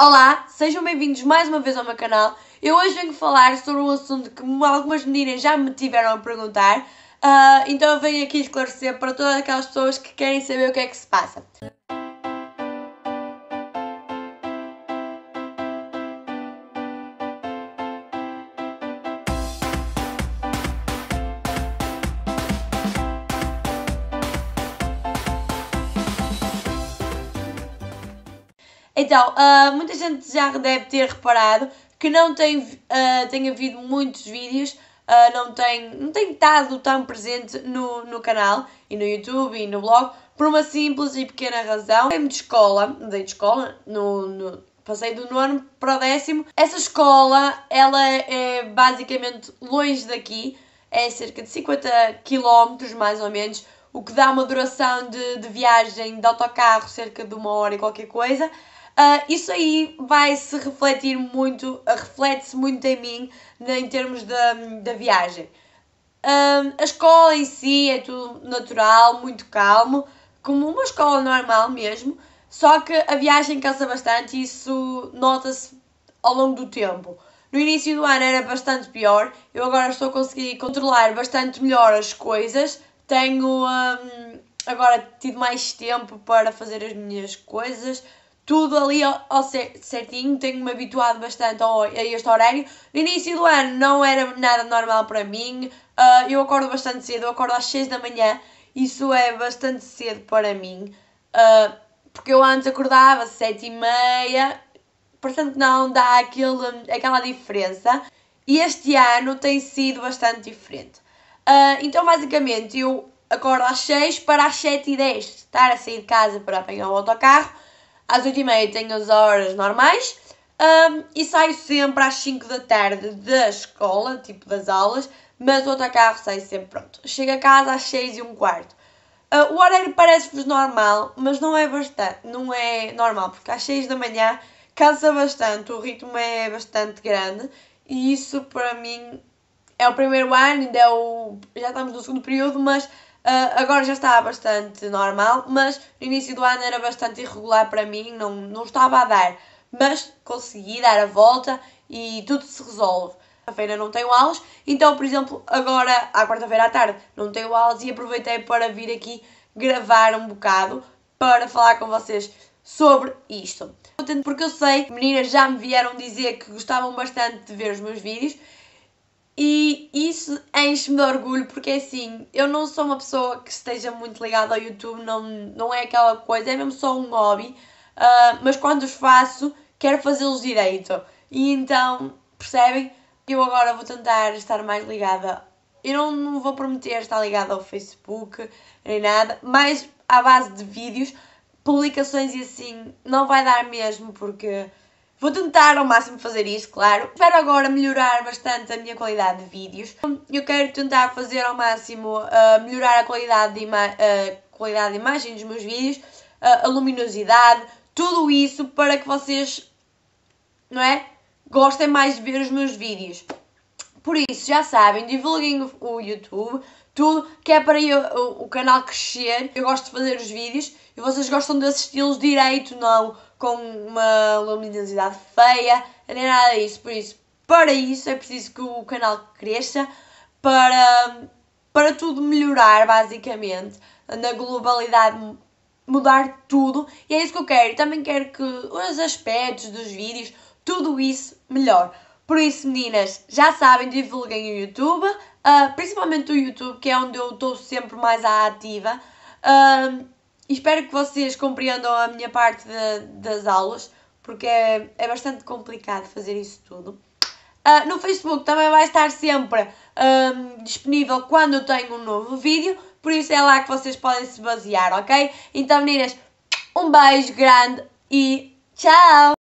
Olá, sejam bem-vindos mais uma vez ao meu canal. Eu hoje venho falar sobre um assunto que algumas meninas já me tiveram a perguntar, uh, então eu venho aqui esclarecer para todas aquelas pessoas que querem saber o que é que se passa. Então, uh, muita gente já deve ter reparado que não tem, uh, tem havido muitos vídeos, uh, não, tem, não tem estado tão presente no, no canal e no YouTube e no blog por uma simples e pequena razão. dei de escola, dei de escola, no, no, passei do nono para o décimo. Essa escola, ela é basicamente longe daqui, é cerca de 50 km mais ou menos o que dá uma duração de, de viagem de autocarro cerca de uma hora e qualquer coisa. Uh, isso aí vai se refletir muito, reflete-se muito em mim né, em termos da, da viagem. Uh, a escola em si é tudo natural, muito calmo, como uma escola normal mesmo, só que a viagem cansa bastante e isso nota-se ao longo do tempo. No início do ano era bastante pior, eu agora estou a conseguir controlar bastante melhor as coisas tenho hum, agora tido mais tempo para fazer as minhas coisas. Tudo ali ao, ao certinho, tenho-me habituado bastante ao, a este horário. No início do ano não era nada normal para mim. Uh, eu acordo bastante cedo, eu acordo às 6 da manhã. Isso é bastante cedo para mim. Uh, porque eu antes acordava às 7 e meia. Portanto, não dá aquele, aquela diferença. E este ano tem sido bastante diferente. Uh, então, basicamente, eu acordo às 6 para às 7 h 10 estar a sair de casa para apanhar o autocarro. Às 8 h 30 tenho as horas normais um, ah, e saio sempre às 5 da tarde da escola, tipo das aulas, mas o autocarro sai sempre pronto. Chego a casa às 6 e um quarto. Uh, o horário parece-vos normal, mas não é bastante, não é normal, porque às 6 da manhã cansa bastante, o ritmo é bastante grande e isso para mim é o primeiro ano, ainda é o, já estamos no segundo período, mas uh, agora já está bastante normal. Mas no início do ano era bastante irregular para mim, não, não estava a dar. Mas consegui dar a volta e tudo se resolve. A feira não tenho aulas, então, por exemplo, agora, à quarta-feira à tarde, não tenho aulas e aproveitei para vir aqui gravar um bocado para falar com vocês sobre isto. Contente porque eu sei, meninas já me vieram dizer que gostavam bastante de ver os meus vídeos e isso enche-me de orgulho porque é assim, eu não sou uma pessoa que esteja muito ligada ao YouTube, não, não é aquela coisa, é mesmo só um hobby, uh, mas quando os faço, quero fazê-los direito. E então, percebem? Eu agora vou tentar estar mais ligada. Eu não, não vou prometer estar ligada ao Facebook nem nada, mas à base de vídeos, publicações e assim, não vai dar mesmo porque Vou tentar ao máximo fazer isso, claro. Espero agora melhorar bastante a minha qualidade de vídeos. Eu quero tentar fazer ao máximo uh, melhorar a qualidade de, a ah, qualidade de imagem dos meus vídeos, uh, a luminosidade, tudo isso para que vocês, não é? Gostem mais de ver os meus vídeos. Por isso, já sabem, divulguem o, o YouTube, tudo que é para eu, o, o canal crescer. Eu gosto de fazer os vídeos e vocês gostam de assisti-los direito, não? com uma luminosidade feia, nem nada disso. Por isso, para isso é preciso que o canal cresça para, para tudo melhorar, basicamente, na globalidade mudar tudo e é isso que eu quero. E também quero que os aspectos dos vídeos, tudo isso melhor. Por isso, meninas, já sabem, divulguem o YouTube, uh, principalmente o YouTube, que é onde eu estou sempre mais ativa. Uh, espero que vocês compreendam a minha parte de, das aulas, porque é, é bastante complicado fazer isso tudo. Uh, no Facebook também vai estar sempre disponível quando eu tenho um novo vídeo, por isso é lá que vocês podem se basear, ok? Então, meninas, um beijo grande e tchau!